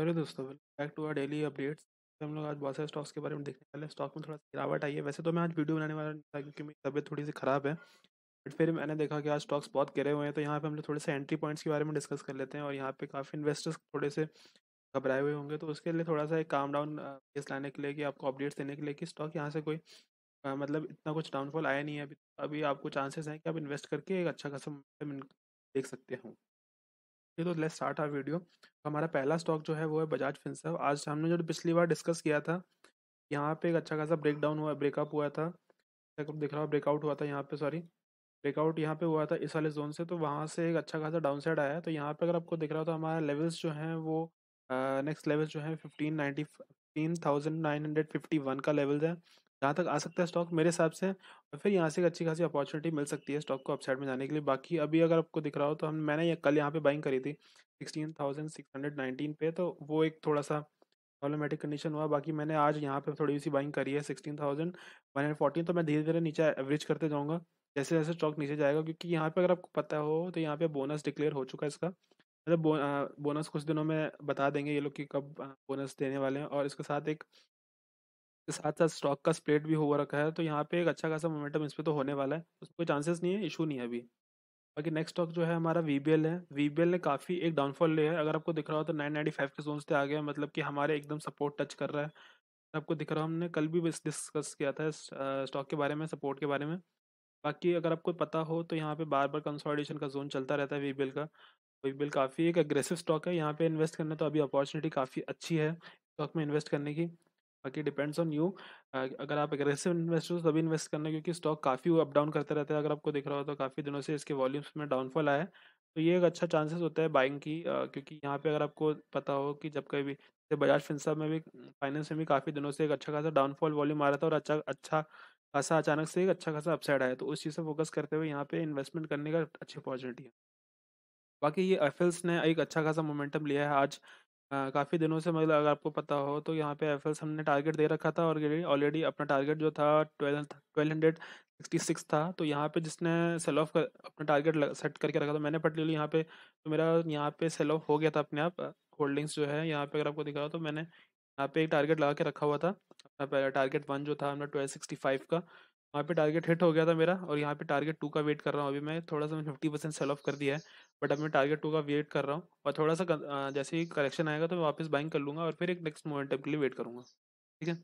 अरे दोस्तों back to our daily updates हम लोग आज बहुत सारे स्टॉक्स के बारे में देखने वाले हैं स्टॉक में थोड़ा सा गिरावट आई है वैसे तो मैं आज वीडियो बनाने वाला नहीं था क्योंकि मेरी तबीयत थोड़ी सी ख़राब है बट फिर मैंने देखा कि आज स्टॉक्स बहुत गिरे हुए हैं तो यहाँ पे हम लोग थोड़े से एंट्री पॉइंट्स के बारे में डिस्कस कर लेते हैं और यहाँ पे काफ़ी इन्वेस्टर्स थोड़े से घबराए हुए होंगे तो उसके लिए थोड़ा सा एक काम डाउन केस लाने के लिए कि आपको अपडेट्स देने के लिए कि स्टॉक यहाँ से कोई मतलब इतना कुछ डाउनफॉल आया नहीं है अभी अभी आपको चांसेस हैं कि आप इन्वेस्ट करके एक अच्छा खासा देख सकते हो ये तो लेट स्टार्ट आर वीडियो हमारा पहला स्टॉक जो है वो है बजाज फिंसर आज हमने जो पिछली बार डिस्कस किया था यहाँ पे एक अच्छा खासा ब्रेक डाउन हुआ ब्रेकअप हुआ था देख रहा हूँ ब्रेकआउट हुआ था यहाँ पे सॉरी ब्रेकआउट यहाँ पे हुआ था इस वाले जोन से तो वहाँ से एक अच्छा खासा डाउन साइड आया तो यहाँ पे अगर आपको दिख रहा हो तो हमारा लेवल्स जो हैं वो नेक्स्ट लेवल्स जो हैं fifteen ninety fifteen thousand nine hundred fifty one का लेवल्स है जहाँ तक आ सकता है स्टॉक मेरे हिसाब से और फिर यहाँ से एक अच्छी खासी अपॉर्चुनिटी मिल सकती है स्टॉक को अपसाइड में जाने के लिए बाकी अभी अगर आपको दिख रहा हो तो हम मैंने ये कल यहाँ पे बाइंग करी थी sixteen thousand six hundred nineteen पे तो वो एक थोड़ा सा प्रॉब्लमेटिक कंडीशन हुआ बाकी मैंने आज यहाँ पे थोड़ी सी बाइंग करी है sixteen thousand one hundred fourteen तो मैं धीरे धीरे नीचे एवरेज करते जाऊँगा जैसे जैसे स्टॉक नीचे जाएगा क्योंकि यहाँ पे अगर आपको पता हो तो यहाँ पे बोनस डिक्लेयर हो चुका है इसका मतलब बोनस कुछ दिनों में बता देंगे ये लोग कि कब बोनस देने वाले हैं और इसके साथ एक साथ साथ स्टॉक का स्प्रेड भी हो रखा है तो यहाँ पे एक अच्छा खासा मोमेंटम इस पर तो होने वाला है उसमें कोई चांसेस नहीं है इशू नहीं है अभी बाकी नेक्स्ट स्टॉक जो है हमारा वी है वी ने काफ़ी एक डाउनफॉल लिया है अगर आपको दिख रहा हो तो नाइन नाइन्टी फाइव के जोन से आ गया मतलब कि हमारे एकदम सपोर्ट टच कर रहा है आपको दिख रहा हो हमने कल भी डिस्कस किया था स्टॉक के बारे में सपोर्ट के बारे में बाकी अगर आपको पता हो तो यहाँ पे बार बार कंसोलिडेशन का जोन चलता रहता है वी का वी काफ़ी एक अग्रेसिव स्टॉक है यहाँ पे इन्वेस्ट करना तो अभी अपॉर्चुनिटी काफ़ी अच्छी है स्टॉक में इन्वेस्ट करने की बाकी डिपेंड्स ऑन यू अगर आप एग्रेसिव इन्वेस्टर हो तो तभी इन्वेस्ट करना क्योंकि स्टॉक काफ़ी अप डाउन करते रहते हैं अगर आपको दिख रहा हो तो काफ़ी दिनों से इसके वॉल्यूम्स में डाउनफॉल आया है तो ये एक अच्छा चांसेस होता है बाइंग की क्योंकि यहाँ पे अगर आपको पता हो कि जब कभी जैसे बजाज फिंसा में भी फाइनेंस में भी काफ़ी दिनों से एक अच्छा खासा डाउनफॉल वॉल्यूम आ रहा था और अच्छा अच्छा खासा अचानक से एक अच्छा खासा अपसाइड आया तो उस चीज़ से फोकस करते हुए यहाँ पे इन्वेस्टमेंट करने का अच्छी अपॉर्चुनिटी है बाकी ये एफ ने एक अच्छा खासा मोमेंटम लिया है आज काफ़ी दिनों से मतलब अगर आपको पता हो तो यहाँ पे एफ हमने टारगेट दे रखा था और ऑलरेडी ऑलरेडी अपना टारगेट जो था हंड्रेड सिक्सटी सिक्स था तो यहाँ पे जिसने सेल ऑफ कर अपना टारगेट सेट करके रखा था मैंने ली यहाँ पे तो मेरा यहाँ पे सेल ऑफ हो गया था अपने आप होल्डिंग्स जो है यहाँ पे अगर आपको दिखा तो मैंने यहाँ पे एक टारगेट लगा के रखा हुआ था अपना पहला टारगेट वन जो था अपना ट्वेल्व सिक्सटी फाइव का वहाँ पे टारगेट हिट हो गया था मेरा और यहाँ पे टारगेट टू का वेट कर रहा हूँ अभी मैं थोड़ा सा मैं फिफ्टी परसेंट सेल ऑफ कर दिया है बट अब मैं टारगेट टू का वेट कर रहा हूँ और थोड़ा सा जैसे ही करेक्शन आएगा तो मैं वापस बाइंग कर लूँगा और फिर एक नेक्स्ट मोमेंटम के लिए वेट करूँगा ठीक है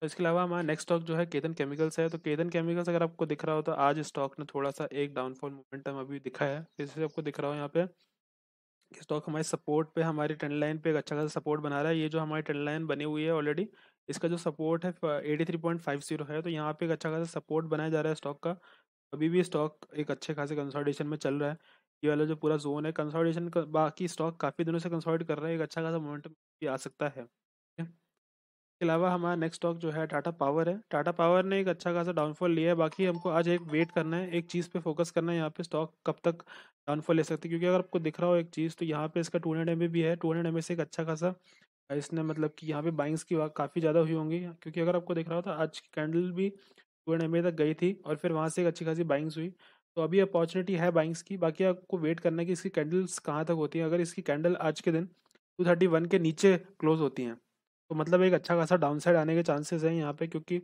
तो इसके अलावा हमारा नेक्स्ट स्टॉक जो है केतन केमिकल्स है तो केतन केमिकल्स अगर आपको दिख रहा हो तो आज स्टॉक ने थोड़ा सा एक डाउनफॉल मोमेंटम अभी दिखा है इससे आपको दिख रहा हो यहाँ पे स्टॉक हमारे सपोर्ट पे हमारी ट्रेंड लाइन पे एक अच्छा खासा सपोर्ट बना रहा है ये जो हमारी ट्रेंड लाइन बनी हुई है ऑलरेडी इसका जो सपोर्ट है eighty three point five zero है तो यहाँ पे एक अच्छा खासा सपोर्ट बनाया जा रहा है स्टॉक का अभी भी स्टॉक एक अच्छे खासे कंसल्टेशन में चल रहा है ये वाला जो पूरा जोन है कंसोलिडेशन का, बाकी स्टॉक काफ़ी दिनों से कंसोलिडेट कर रहे हैं एक अच्छा खासा मोमेंटम भी आ सकता है इसके अलावा हमारा नेक्स्ट स्टॉक जो है टाटा पावर है टाटा पावर ने एक अच्छा खासा डाउनफॉल लिया है बाकी हमको आज एक वेट करना है एक चीज़ पे फोकस करना है यहाँ पे स्टॉक कब तक डाउनफॉल ले सकते हैं क्योंकि अगर आपको दिख रहा हो एक चीज़ तो यहाँ पे इसका टू हंड्रेड एम भी है टू हंड्रेड एम से एक अच्छा खासा इसने मतलब कि यहाँ पे बाइंग्स की काफ़ी ज़्यादा हुई होंगी क्योंकि अगर आपको दिख रहा हो तो आज की कैंडल भी टू हंड्रेड एम तक गई थी और फिर वहाँ से एक अच्छी खासी बाइंग्स हुई तो अभी अपॉर्चुनिटी है बाइंग्स की बाकी आपको वेट करना है कि इसकी कैंडल्स कहाँ तक होती हैं अगर इसकी कैंडल आज के दिन टू थर्टी वन के नीचे क्लोज होती हैं तो मतलब एक अच्छा खासा डाउन साइड आने के चांसेस हैं यहाँ पे क्योंकि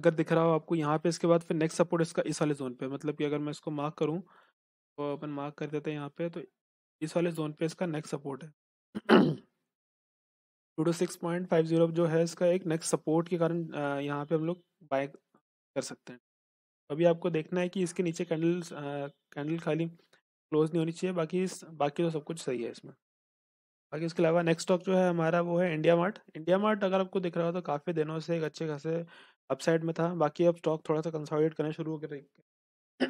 अगर दिख रहा हो आपको यहाँ पे इसके बाद फिर नेक्स्ट सपोर्ट इसका इस वाले जोन पे मतलब कि अगर मैं इसको मार्क करूँ तो अपन मार्क कर देते हैं यहाँ पे तो इस वाले जोन पे इसका नेक्स्ट सपोर्ट है two two six point five zero जो है इसका एक नेक्स्ट सपोर्ट के कारण यहाँ पे हम लोग बाय कर सकते हैं अभी आपको देखना है कि इसके नीचे कैंडल कैंडल खाली क्लोज नहीं होनी चाहिए बाकी इस बाकी तो सब कुछ सही है इसमें बाकी इसके अलावा नेक्स्ट स्टॉक जो है हमारा वो है इंडिया मार्ट इंडिया मार्ट अगर आपको दिख रहा हो तो काफ़ी दिनों से एक अच्छे खासे अपसाइड में था बाकी अब स्टॉक थोड़ा सा कंसॉलिडेट करना शुरू हो गया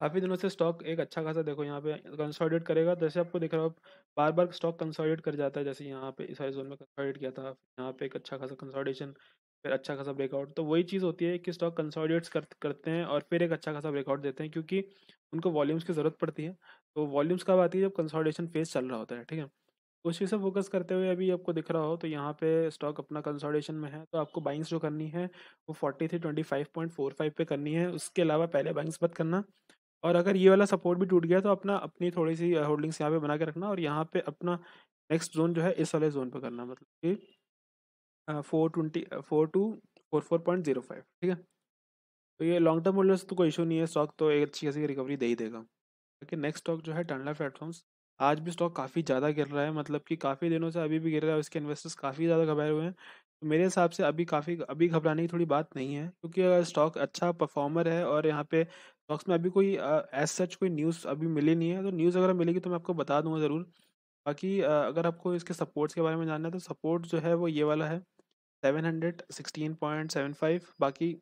काफ़ी दिनों से स्टॉक एक अच्छा खासा देखो यहाँ पे कंसॉलिडेट करेगा जैसे आपको दिख रहा हो बार बार स्टॉक कंसॉलिडेट कर जाता है जैसे यहाँ पे इस जोन में कंसॉलिडेट किया था यहाँ पे एक अच्छा खासा कंसॉलिडेशन फिर अच्छा खासा ब्रेकआउट तो वही चीज़ होती है कि स्टॉक कंसोलिडेट्स कर, करते हैं और फिर एक अच्छा खासा ब्रेकआउट देते हैं क्योंकि उनको वॉल्यूम्स की ज़रूरत पड़ती है तो वॉल्यूम्स कब आती है जब कंसोलिडेशन फेज चल रहा होता है ठीक है उस चीज़ से फोकस करते हुए अभी आपको दिख रहा हो तो यहाँ पे स्टॉक अपना कंसोलिडेशन में है तो आपको बाइंग्स जो करनी है वो forty three twenty five point four five पे करनी है उसके अलावा पहले बाइंग्स मत करना और अगर ये वाला सपोर्ट भी टूट गया तो अपना अपनी थोड़ी सी होल्डिंग्स यहाँ पे बना के रखना और यहाँ पे अपना नेक्स्ट जोन जो है इस वाले जोन पर करना मतलब कि four twenty four two four four point zero five ठीक है तो ये लॉन्ग टर्म होल्डर्स तो कोई इशू नहीं है स्टॉक तो एक अच्छी खासी रिकवरी दे ही देगा ओके नेक्स्ट स्टॉक जो है टंडला प्लेटफॉर्म्स आज भी स्टॉक काफ़ी ज़्यादा गिर रहा है मतलब कि काफ़ी दिनों से अभी भी गिर रहा है उसके इन्वेस्टर्स काफ़ी ज़्यादा घबराए हुए हैं तो मेरे हिसाब से अभी काफ़ी अभी घबराने की थोड़ी बात नहीं है क्योंकि अगर स्टॉक अच्छा परफॉर्मर है और यहाँ पे स्टॉक्स में अभी कोई एज सच कोई न्यूज़ अभी मिली नहीं है तो न्यूज़ अगर मिलेगी तो मैं आपको बता दूंगा ज़रूर बाकी अगर आपको इसके सपोर्ट्स के बारे में जानना है तो सपोर्ट जो है वो ये वाला है seven hundred sixteen point seven five बाकी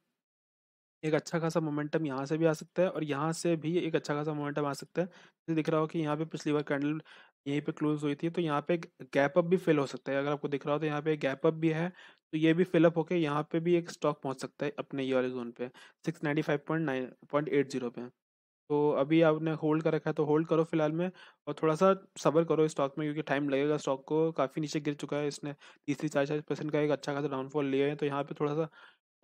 एक अच्छा खासा मोमेंटम यहाँ से भी आ सकता है और यहाँ से भी एक अच्छा खासा मोमेंटम आ सकता है जैसे दिख रहा हो कि यहाँ पे पिछली बार कैंडल यहीं पे क्लोज हुई थी तो यहाँ पे गैप अप भी फिल हो सकता है अगर आपको दिख रहा हो तो यहाँ पे गैप अप भी है तो ये भी फिलअप होकर यहाँ पे भी एक स्टॉक पहुँच सकता है अपने ये वाले जोन पे six ninety five point nine point eight zero पे तो अभी आपने होल्ड कर रखा है तो होल्ड करो फिलहाल में और थोड़ा सा सबर करो स्टॉक में क्योंकि टाइम लगेगा स्टॉक को काफ़ी नीचे गिर चुका है इसने तीसरी चार चार परसेंट का एक अच्छा खासा डाउनफॉल लिया है तो यहाँ पे थोड़ा सा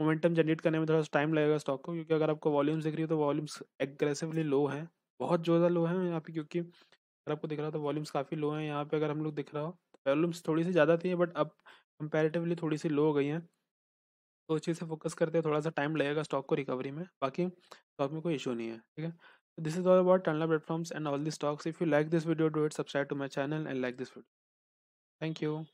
मोमेंटम जनरेट करने में थोड़ा सा टाइम लगेगा स्टॉक को क्योंकि अगर आपको वॉल्यूम्स दिख रही है तो वॉल्यूम्स एग्रेसिवली लो हैं बहुत ज़्यादा लो हैं यहाँ पे क्योंकि अगर आपको दिख रहा हो तो वॉल्यूम्स काफ़ी लो हैं यहाँ पे अगर हम लोग दिख रहा हो तो वॉल्यूम्स थोड़ी सी ज़्यादा थी बट अब कंपेरेटिवली थोड़ी सी लो हो गई हैं तो उस चीज़ से फोकस करते हैं थोड़ा सा टाइम लगेगा स्टॉक को रिकवरी में बाकी तो आप में कोई इशू नहीं है ठीक है this is all about Tanla platforms and all this stocks if you like this video do it subscribe to my channel and like this video thank you